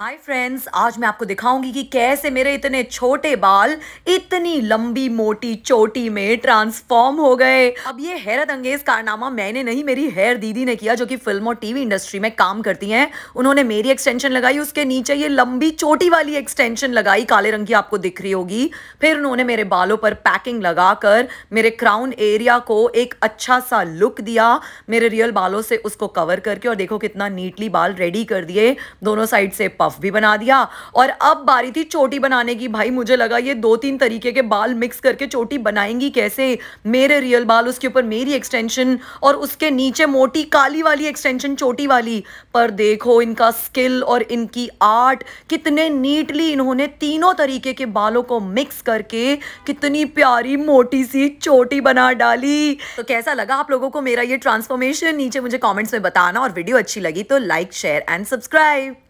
hi friends आज मैं आपको दिखाऊंगी कि कैसे मेरे इतने छोटे बाल इतनी लंबी मोटी चोटी में ट्रांसफॉर्म हो गए अब ये हैरत अंगेज कारनामा मैंने नहीं मेरी हेयर दीदी ने किया जो कि फिल्म और टीवी इंडस्ट्री में काम करती हैं उन्होंने मेरी एक्सटेंशन लगाई उसके नीचे ये लंबी चोटी वाली एक्सटेंशन लगाई काले रंग की आपको दिख रही होगी फिर उन्होंने मेरे बालों पर पैकिंग लगाकर मेरे क्राउन एरिया को एक अच्छा सा लुक दिया मेरे रियल बालों से उसको कवर करके और देखो कितना नीटली बाल रेडी कर दिए दोनों साइड से पफ भी बना दिया और अब बारी थी चोटी बनाने की भाई मुझे लगा ये दो तीन तरीके के बाल मिक्स करके चोटी बनाएंगी कैसे मेरे रियल बाल उसके ऊपर मेरी एक्सटेंशन और उसके नीचे मोटी काली वाली एक्सटेंशन चोटी वाली पर देखो इनका स्किल और इनकी आर्ट कितने नीटली इन्होंने तीनों तरीके के बालों को मिक्स करके कितनी प्यारी मोटी सी चोटी बना डाली तो कैसा लगा आप लोगों को मेरा ये ट्रांसफॉर्मेशन नीचे मुझे कमेंट्स में बताना और वीडियो अच्छी लगी तो लाइक शेयर एंड सब्सक्राइब